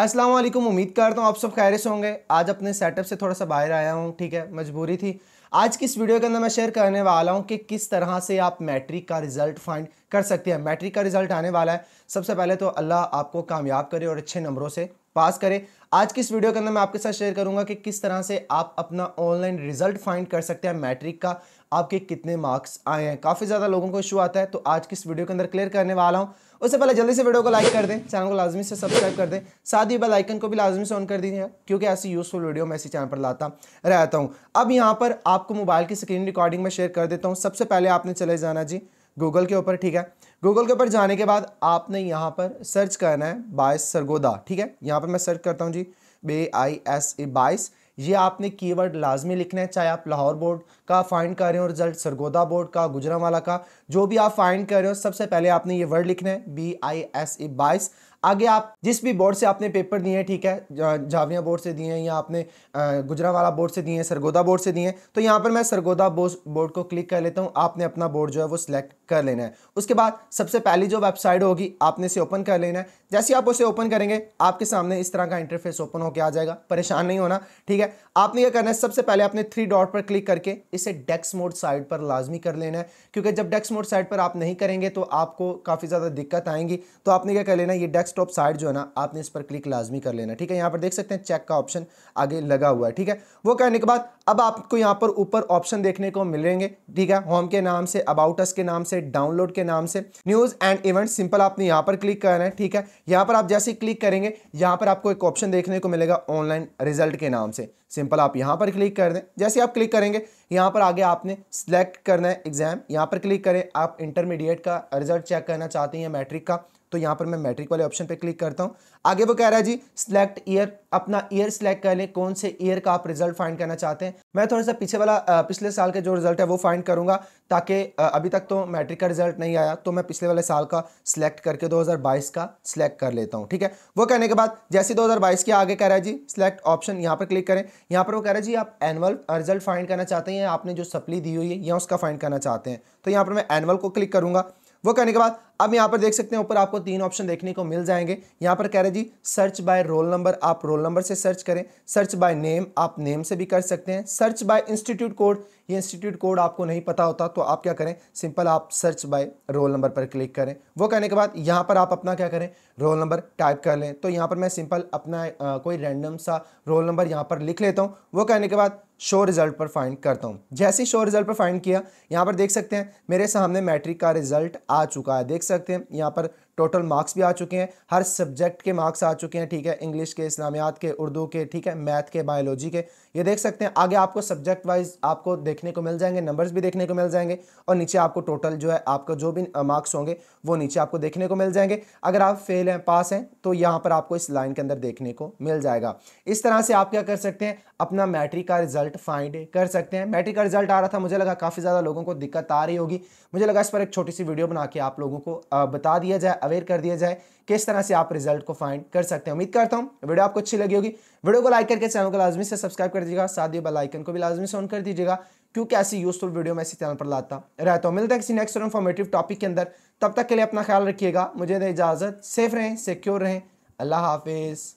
अस्सलाम वालेकुम उम्मीद करता हूँ आप सब खैर से होंगे आज अपने सेटअप से थोड़ा सा बाहर आया हूँ ठीक है मजबूरी थी आज की इस वीडियो के अंदर मैं शेयर करने वाला हूँ कि किस तरह से आप मैट्रिक का रिजल्ट फाइंड कर सकते हैं मैट्रिक का रिजल्ट आने वाला है सबसे पहले तो अल्लाह आपको कामयाब करे और अच्छे नंबरों से पास करे आज की इस वीडियो के अंदर मैं आपके साथ शेयर करूंगा कि किस तरह से आप अपना ऑनलाइन रिजल्ट फाइंड कर सकते हैं मैट्रिक का आपके कितने मार्क्स आए हैं काफ़ी ज़्यादा लोगों को इशू आता है तो आज की इस वीडियो के अंदर क्लियर करने वाला हूँ उससे पहले जल्दी से वीडियो को लाइक कर दें चैनल को लाजमी से सब्सक्राइब कर दें साथ ही बेल आइकन को भी लाजमी से ऑन कर दीजिए क्योंकि ऐसी यूज़फुल वीडियो मैं इसी चैनल पर लाता रहता हूँ अब यहाँ पर आपको मोबाइल की स्क्रीन रिकॉर्डिंग में शेयर कर देता हूँ सबसे पहले आपने चले जाना जी गूगल के ऊपर ठीक है गूगल के ऊपर जाने के बाद आपने यहाँ पर सर्च करना है बायस सरगोदा ठीक है यहाँ पर मैं सर्च करता हूँ जी बे आई एस ए बाइस ये आपने कीवर्ड लाजमी लिखना है चाहे आप लाहौर बोर्ड का फाइंड कर रहे हो रिजल्ट सरगोदा बोर्ड का गुजरावाला का जो भी आप फाइंड कर रहे हो सबसे पहले आपने ये वर्ड लिखना है बी आई एस ई बाईस आगे आप जिस भी बोर्ड से आपने पेपर दिए हैं ठीक है जाविया बोर्ड से दिए हैं या आपने गुजरावाला बोर्ड से दिए हैं सरगोदा बोर्ड से दिए हैं तो यहाँ पर मैं सरगोदा बोर्ड को क्लिक कर लेता हूँ आपने अपना बोर्ड जो है वो सिलेक्ट कर लेना है उसके बाद सबसे पहली जो वेबसाइट होगी आपने इसे ओपन कर लेना है जैसे आप उसे ओपन करेंगे आपके सामने इस तरह का इंटरफेस ओपन होकर आ जाएगा परेशान नहीं होना ठीक है आपने क्या करना है सबसे पहले आपने थ्री डॉट पर क्लिक करके इसे डेक्स मोड साइड पर लाजमी कर लेना है क्योंकि जब डेक्स मोड साइड पर आप नहीं करेंगे तो आपको काफ़ी ज़्यादा दिक्कत आएंगी तो आपने क्या कर लेना ये डेस्क डेस्कटॉप साइड जो है ना आपने इस पर क्लिक लाजमी कर लेना ठीक है यहाँ पर देख सकते हैं चेक का ऑप्शन आगे लगा हुआ है ठीक है वो कहने के बाद अब आपको यहाँ पर ऊपर ऑप्शन देखने को मिलेंगे ठीक है होम के नाम से अबाउट अस के नाम से डाउनलोड के नाम से न्यूज़ एंड इवेंट सिंपल आपने यहाँ पर क्लिक करना है ठीक है यहाँ पर आप जैसे क्लिक करेंगे यहाँ पर आपको एक ऑप्शन देखने को मिलेगा ऑनलाइन रिजल्ट के नाम से सिंपल आप यहाँ पर क्लिक कर दें जैसे आप क्लिक करेंगे यहाँ पर आगे आपने सेलेक्ट करना है एग्ज़ाम यहाँ पर क्लिक करें आप इंटरमीडिएट का रिजल्ट चेक करना चाहते हैं मैट्रिक का तो यहाँ पर मैं मैट्रिक वाले ऑप्शन पे क्लिक करता हूँ आगे वो कह रहा है जी सिलेक्ट ईयर अपना ईयर सिलेक्ट कर लें कौन से ईयर का आप रिजल्ट फाइंड करना चाहते हैं मैं थोड़ा सा पीछे वाला पिछले साल का जो रिजल्ट है वो फाइंड करूंगा ताकि अभी तक तो मैट्रिक का रिजल्ट नहीं आया तो मैं पिछले वाले साल का सिलेक्ट करके दो का सिलेक्ट कर लेता हूँ ठीक है वो कहने के बाद जैसे दो के आगे कह रहा है जी सिलेक्ट ऑप्शन यहाँ पर क्लिक करें यहाँ पर वो कह रहा है जी आप एनुअल रिजल्ट फाइंड करना चाहते हैं है आपने जो सप्ली दी हुई है यहाँ उसका फाइंड करना चाहते हैं तो यहाँ पर मैं एनुअल को क्लिक करूँगा वो करने के बाद अब यहाँ पर देख सकते हैं ऊपर आपको तीन ऑप्शन देखने को मिल जाएंगे यहाँ पर कह रहे जी सर्च बाय रोल नंबर आप रोल नंबर से सर्च करें सर्च बाय नेम आप नेम से भी कर सकते हैं सर्च बाय इंस्टीट्यूट कोड ये इंस्टीट्यूट कोड आपको नहीं पता होता तो आप क्या करें सिंपल आप सर्च बाय रोल नंबर पर क्लिक करें वो करने के बाद यहाँ पर आप अपना क्या करें रोल नंबर टाइप कर लें तो यहाँ पर मैं सिंपल अपना आ, कोई रैंडम सा रोल नंबर यहाँ पर लिख लेता हूँ वो कहने के बाद शो रिज़ल्ट पर फाइंड करता हूँ जैसे ही शो रिज़ल्ट पर फाइंड किया यहाँ पर देख सकते हैं मेरे सामने मैट्रिक का रिज़ल्ट आ चुका है देख सकते हैं यहाँ पर टोटल मार्क्स भी आ चुके हैं हर सब्जेक्ट के मार्क्स आ चुके हैं ठीक है इंग्लिश के इस्लामियात के उर्दू के ठीक है मैथ के बायोलॉजी के ये देख सकते हैं आगे आपको सब्जेक्ट वाइज आपको देखने को मिल जाएंगे नंबर्स भी देखने को मिल जाएंगे और नीचे आपको टोटल जो है आपका जो भी मार्क्स होंगे वो नीचे आपको देखने को मिल जाएंगे अगर आप फेल हैं पास हैं तो यहाँ पर आपको इस लाइन के अंदर देखने को मिल जाएगा इस तरह से आप क्या कर सकते हैं अपना मैट्रिक का रिजल्ट फाइंड कर सकते हैं मैट्रिक का रिजल्ट आ रहा था मुझे लगा काफ़ी ज़्यादा लोगों को दिक्कत आ रही होगी मुझे लगा इस पर एक छोटी सी वीडियो बना के आप लोगों को बता दिया जाए अवेयर कर दिया जाए किस तरह से आप रिजल्ट को फाइंड कर सकते हैं उम्मीद करता हूँ वीडियो आपको अच्छी लगी होगी वीडियो को लाइक करके चैनल को लाजमी से सब्सक्राइब कर दीजिएगा साथ ही बेल आइकन को भी लाजमी से ऑन कर दीजिएगा क्योंकि ऐसी यूजफुल वीडियो मैं इसी चैनल पर लाता रहता हूँ मिलता है किसी नेक्स्ट इन्फॉर्मेटिव टॉपिक के अंदर तब तक के लिए अपना ख्याल रखिएगा मुझे दें इजाज़त सेफ रहें सिक्योर रहें अल्लाह हाफिज़